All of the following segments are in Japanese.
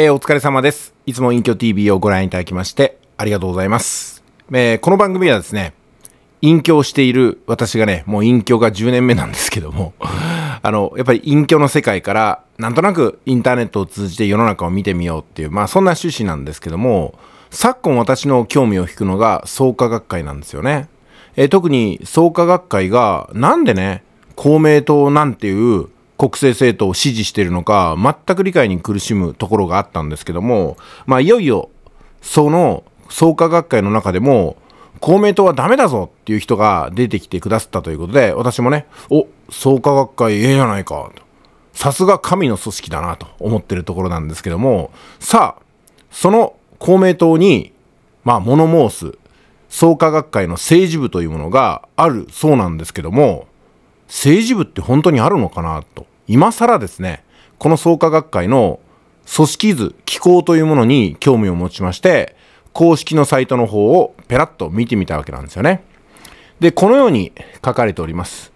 えー、お疲れ様です。いつも隠居 TV をご覧いただきましてありがとうございます。えー、この番組はですね、隠居している私がね、もう隠居が10年目なんですけども、あの、やっぱり隠居の世界から、なんとなくインターネットを通じて世の中を見てみようっていう、まあそんな趣旨なんですけども、昨今私の興味を引くのが創価学会なんですよね。えー、特に創価学会がなんでね、公明党なんていう国政政党を支持しているのか、全く理解に苦しむところがあったんですけども、まあ、いよいよ、その創価学会の中でも、公明党はダメだぞっていう人が出てきてくださったということで、私もね、お、創価学会ええじゃないか、と。さすが神の組織だなと思ってるところなんですけども、さあ、その公明党に、まあ、物申す創価学会の政治部というものがあるそうなんですけども、政治部って本当にあるのかなと今更ですね、この創価学会の組織図、機構というものに興味を持ちまして、公式のサイトの方をペラッと見てみたわけなんですよね。で、このように書かれております。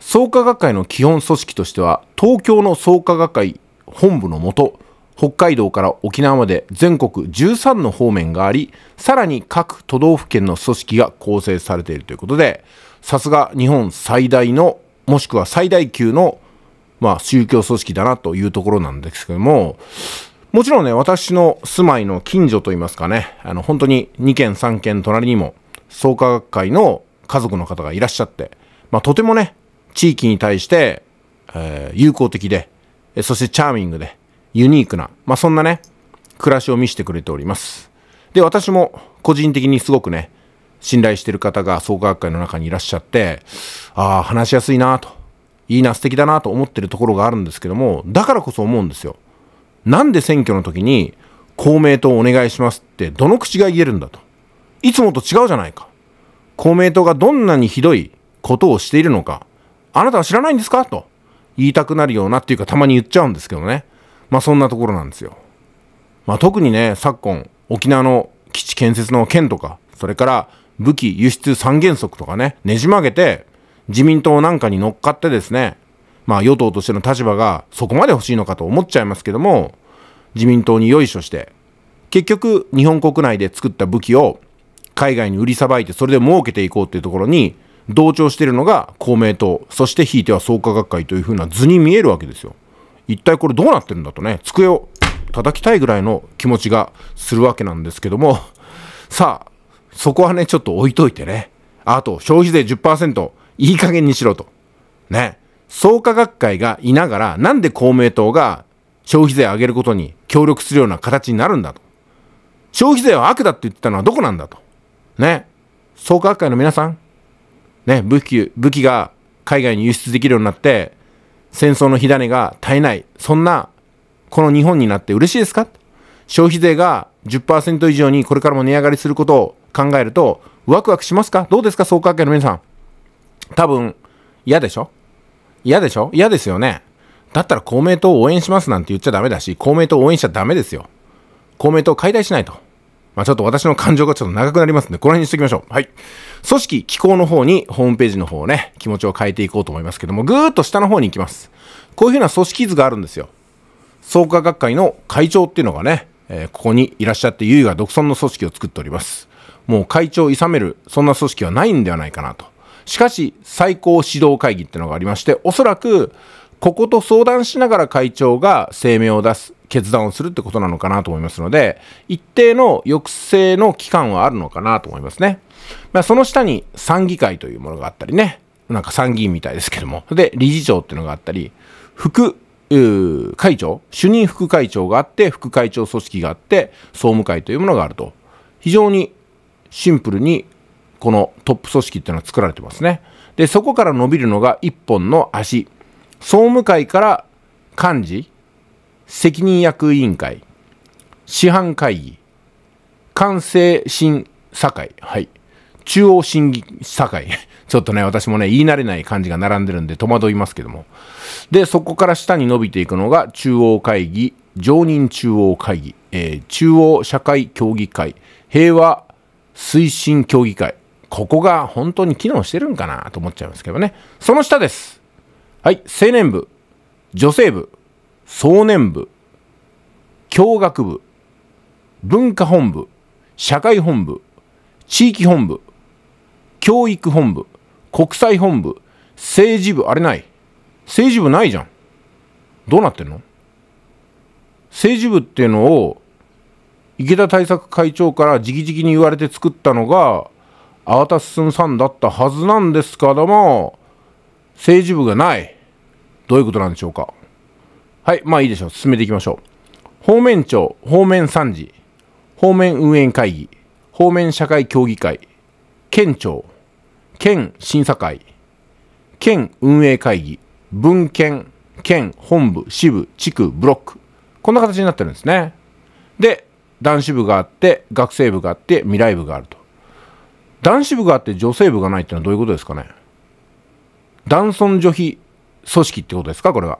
創価学会の基本組織としては、東京の創価学会本部のもと、北海道から沖縄まで全国13の方面があり、さらに各都道府県の組織が構成されているということで、さすが日本最大の、もしくは最大級のまあ、宗教組織だなというところなんですけども、もちろんね、私の住まいの近所といいますかね、あの、本当に2軒3軒隣にも、創価学会の家族の方がいらっしゃって、まあ、とてもね、地域に対して、えー、友好的で、そしてチャーミングで、ユニークな、まあ、そんなね、暮らしを見せてくれております。で、私も個人的にすごくね、信頼してる方が創価学会の中にいらっしゃって、ああ、話しやすいなといいな素敵だなと思ってるところがあるんですけどもだからこそ思うんですよ。なんで選挙の時に公明党お願いしますってどの口が言えるんだと。いつもと違うじゃないか。公明党がどんなにひどいことをしているのか、あなたは知らないんですかと言いたくなるようなっていうかたまに言っちゃうんですけどね。まあそんなところなんですよ。まあ特にね、昨今沖縄の基地建設の件とか、それから武器輸出三原則とかね、ねじ曲げて自民党なんかに乗っかってですね、まあ与党としての立場がそこまで欲しいのかと思っちゃいますけども、自民党によいしょして、結局日本国内で作った武器を海外に売りさばいてそれで儲けていこうっていうところに同調しているのが公明党、そしてひいては創価学会というふうな図に見えるわけですよ。一体これどうなってるんだとね、机を叩きたいぐらいの気持ちがするわけなんですけども、さあ、そこはね、ちょっと置いといてね。あと、消費税10%、いい加減にしろと。ね。創価学会がいながら、なんで公明党が消費税を上げることに協力するような形になるんだと。消費税は悪だって言ってたのはどこなんだと。ね。創価学会の皆さん。ね、武器、武器が海外に輸出できるようになって、戦争の火種が絶えない。そんな、この日本になって嬉しいですか消費税が10%以上にこれからも値上がりすることを考えると、ワクワクしますかどうですか創価学会の皆さん。多分、嫌でしょ嫌でしょ嫌ですよね。だったら公明党を応援しますなんて言っちゃダメだし、公明党を応援しちゃダメですよ。公明党を解体しないと。まあ、ちょっと私の感情がちょっと長くなりますんで、この辺にしておきましょう。はい。組織、機構の方に、ホームページの方をね、気持ちを変えていこうと思いますけども、ぐーっと下の方に行きます。こういうふうな組織図があるんですよ。創価学会の会長っていうのがね、えー、ここにいらっしゃって、優が独尊の組織を作っております。もう会長を諌める、そんな組織はないんではないかなと。しかし、最高指導会議ってのがありまして、おそらく、ここと相談しながら会長が声明を出す、決断をするってことなのかなと思いますので、一定の抑制の期間はあるのかなと思いますね。まあ、その下に参議会というものがあったりね、なんか参議院みたいですけども、で、理事長っていうのがあったり、副会長、主任副会長があって、副会長組織があって、総務会というものがあると。非常にシンプルにこのトップ組織っていうのは作られてますね。で、そこから伸びるのが一本の足。総務会から幹事、責任役委員会、市販会議、官成審査会、はい、中央審議査会。ちょっとね、私もね、言い慣れない漢字が並んでるんで戸惑いますけども。で、そこから下に伸びていくのが中央会議、常任中央会議、えー、中央社会協議会、平和推進協議会、ここが本当に機能してるんかなと思っちゃいますけどね。その下です。はい、青年部、女性部、壮年部、教学部、文化本部、社会本部、地域本部、教育本部、国際本部、政治部、あれない。政治部ないじゃん。どうなってんの政治部っていうのを池田対策会長から直々に言われて作ったのが粟田進さんだったはずなんですけども、政治部がない。どういうことなんでしょうか。はい、まあいいでしょう。進めていきましょう。方面庁、方面参事、方面運営会議、方面社会協議会、県庁、県審査会、県運営会議、文献、県本部、支部、地区、ブロック。こんな形になってるんですね。で、男子部があって、学生部があって、未来部があると。男子部があって女性部がないってのはどういうことですかね男尊女卑組織ってことですかこれは。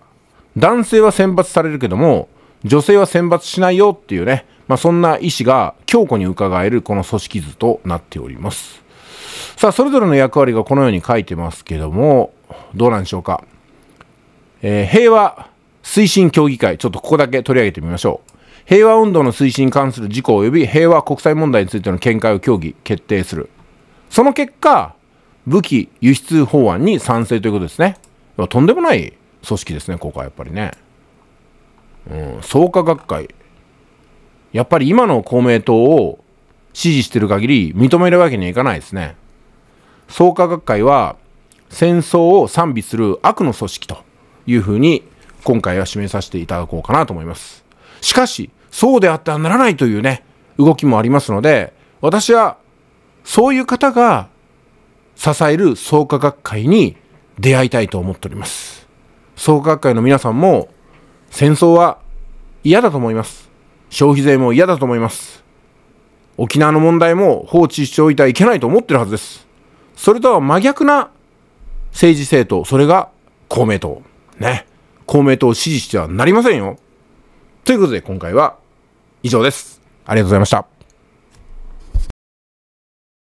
男性は選抜されるけども、女性は選抜しないよっていうね、まあ、そんな意思が強固に伺えるこの組織図となっております。さあ、それぞれの役割がこのように書いてますけども、どうなんでしょうか。えー、平和推進協議会、ちょっとここだけ取り上げてみましょう。平和運動の推進に関する事項及び平和国際問題についての見解を協議、決定する。その結果、武器輸出法案に賛成ということですね。とんでもない組織ですね、ここはやっぱりね。うん、創価学会。やっぱり今の公明党を支持してる限り認めるわけにはいかないですね。創価学会は戦争を賛美する悪の組織というふうに今回は締めさせていただこうかなと思います。しかし、そうであってはならないというね、動きもありますので、私はそういう方が支える創価学会に出会いたいと思っております。創価学会の皆さんも戦争は嫌だと思います。消費税も嫌だと思います。沖縄の問題も放置しておいてはいけないと思ってるはずです。それとは真逆な政治政党、それが公明党。ね。公明党を支持してはなりませんよ。ということで今回は以上です。ありがとうございました。